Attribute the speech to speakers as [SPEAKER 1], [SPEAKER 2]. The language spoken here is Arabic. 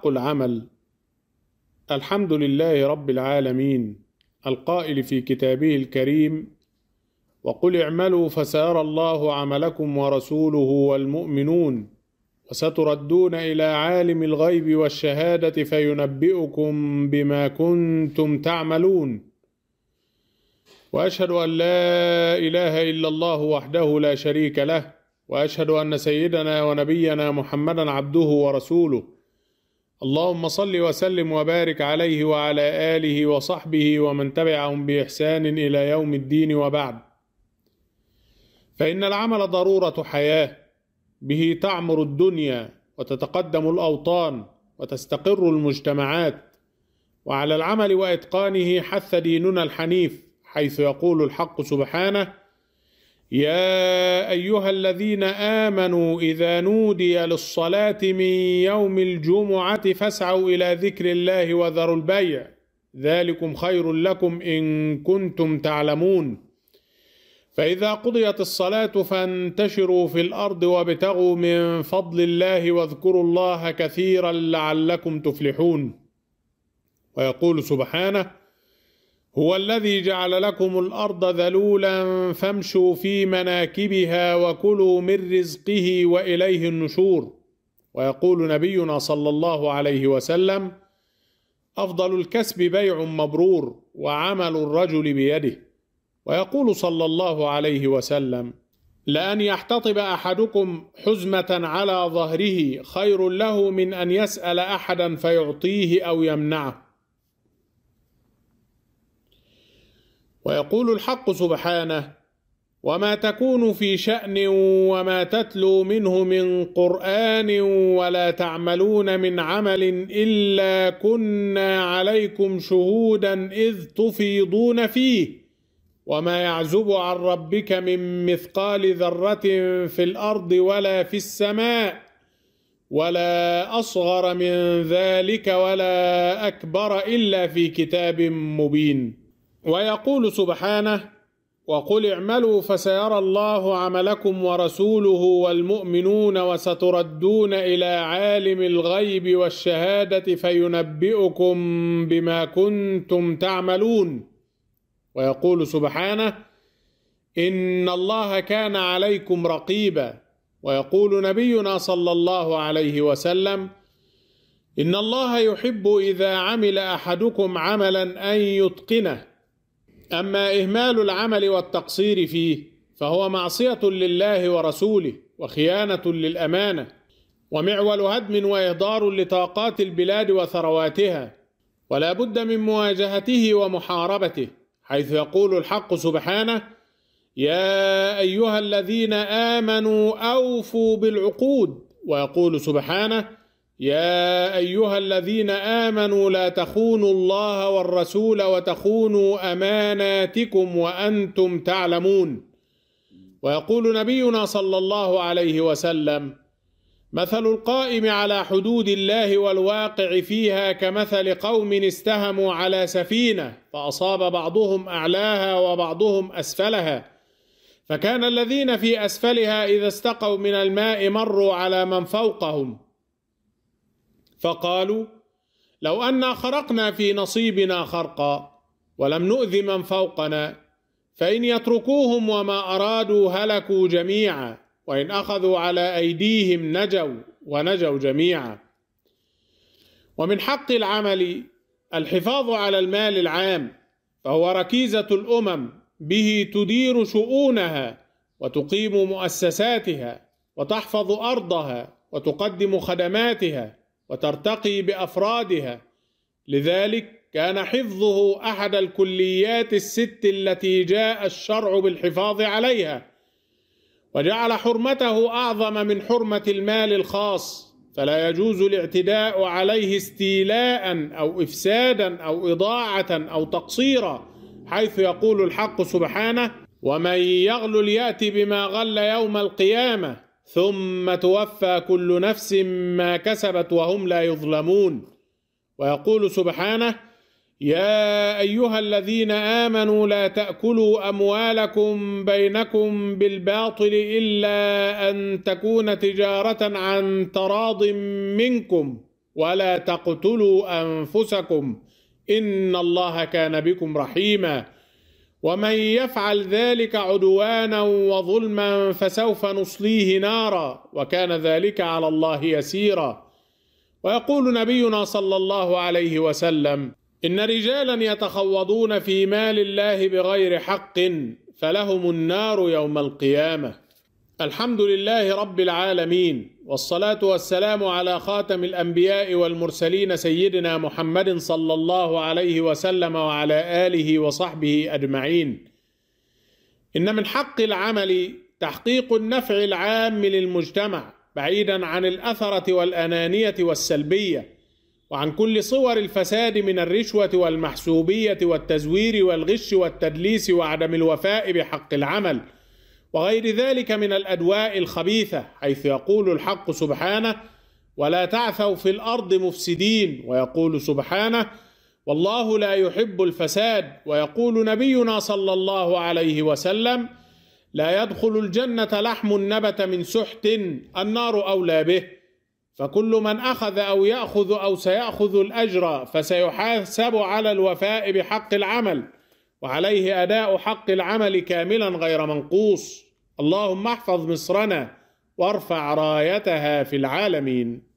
[SPEAKER 1] حق العمل الحمد لله رب العالمين القائل في كتابه الكريم وقل اعملوا فسيرى الله عملكم ورسوله والمؤمنون وستردون الى عالم الغيب والشهاده فينبئكم بما كنتم تعملون واشهد ان لا اله الا الله وحده لا شريك له واشهد ان سيدنا ونبينا محمدا عبده ورسوله اللهم صل وسلم وبارك عليه وعلى آله وصحبه ومن تبعهم بإحسان إلى يوم الدين وبعد فإن العمل ضرورة حياة به تعمر الدنيا وتتقدم الأوطان وتستقر المجتمعات وعلى العمل وإتقانه حث ديننا الحنيف حيث يقول الحق سبحانه يا ايها الذين امنوا اذا نودي للصلاه من يوم الجمعه فاسعوا الى ذكر الله وذروا البيع ذلكم خير لكم ان كنتم تعلمون فاذا قضيت الصلاه فانتشروا في الارض وابتغوا من فضل الله واذكروا الله كثيرا لعلكم تفلحون ويقول سبحانه هو الذي جعل لكم الارض ذلولا فامشوا في مناكبها وكلوا من رزقه واليه النشور ويقول نبينا صلى الله عليه وسلم افضل الكسب بيع مبرور وعمل الرجل بيده ويقول صلى الله عليه وسلم لان يحتطب احدكم حزمه على ظهره خير له من ان يسال احدا فيعطيه او يمنعه ويقول الحق سبحانه وما تكون في شأن وما تتلو منه من قرآن ولا تعملون من عمل إلا كنا عليكم شهودا إذ تفيضون فيه وما يعزب عن ربك من مثقال ذرة في الأرض ولا في السماء ولا أصغر من ذلك ولا أكبر إلا في كتاب مبين ويقول سبحانه وقل اعملوا فسيرى الله عملكم ورسوله والمؤمنون وستردون الى عالم الغيب والشهاده فينبئكم بما كنتم تعملون ويقول سبحانه ان الله كان عليكم رقيبا ويقول نبينا صلى الله عليه وسلم ان الله يحب اذا عمل احدكم عملا ان يتقنه أما إهمال العمل والتقصير فيه فهو معصية لله ورسوله وخيانة للأمانة ومعول هدم وإهدار لطاقات البلاد وثرواتها ولا بد من مواجهته ومحاربته حيث يقول الحق سبحانه يا أيها الذين آمنوا أوفوا بالعقود ويقول سبحانه يا ايها الذين امنوا لا تخونوا الله والرسول وتخونوا اماناتكم وانتم تعلمون ويقول نبينا صلى الله عليه وسلم مثل القائم على حدود الله والواقع فيها كمثل قوم استهموا على سفينه فاصاب بعضهم اعلاها وبعضهم اسفلها فكان الذين في اسفلها اذا استقوا من الماء مروا على من فوقهم فقالوا لو أنا خرقنا في نصيبنا خرقا ولم نؤذ من فوقنا فإن يتركوهم وما أرادوا هلكوا جميعا وإن أخذوا على أيديهم نجوا ونجوا جميعا ومن حق العمل الحفاظ على المال العام فهو ركيزة الأمم به تدير شؤونها وتقيم مؤسساتها وتحفظ أرضها وتقدم خدماتها وترتقي بأفرادها لذلك كان حفظه أحد الكليات الست التي جاء الشرع بالحفاظ عليها وجعل حرمته أعظم من حرمة المال الخاص فلا يجوز الاعتداء عليه استيلاء أو إفسادا أو إضاعة أو تقصيرا حيث يقول الحق سبحانه ومن يغل ياتي بما غل يوم القيامة ثم توفى كل نفس ما كسبت وهم لا يظلمون ويقول سبحانه يا أيها الذين آمنوا لا تأكلوا أموالكم بينكم بالباطل إلا أن تكون تجارة عن تراض منكم ولا تقتلوا أنفسكم إن الله كان بكم رحيماً ومن يفعل ذلك عدوانا وظلما فسوف نصليه نارا وكان ذلك على الله يسيرا ويقول نبينا صلى الله عليه وسلم إن رجالا يتخوضون في مال الله بغير حق فلهم النار يوم القيامة الحمد لله رب العالمين والصلاة والسلام على خاتم الأنبياء والمرسلين سيدنا محمد صلى الله عليه وسلم وعلى آله وصحبه أجمعين إن من حق العمل تحقيق النفع العام للمجتمع بعيدا عن الأثرة والأنانية والسلبية وعن كل صور الفساد من الرشوة والمحسوبية والتزوير والغش والتدليس وعدم الوفاء بحق العمل وغير ذلك من الأدواء الخبيثة حيث يقول الحق سبحانه ولا تعثوا في الأرض مفسدين ويقول سبحانه والله لا يحب الفساد ويقول نبينا صلى الله عليه وسلم لا يدخل الجنة لحم النبت من سحت النار أولى به فكل من أخذ أو يأخذ أو سيأخذ الأجر فسيحاسب على الوفاء بحق العمل وعليه أداء حق العمل كاملا غير منقوص اللهم احفظ مصرنا وارفع رايتها في العالمين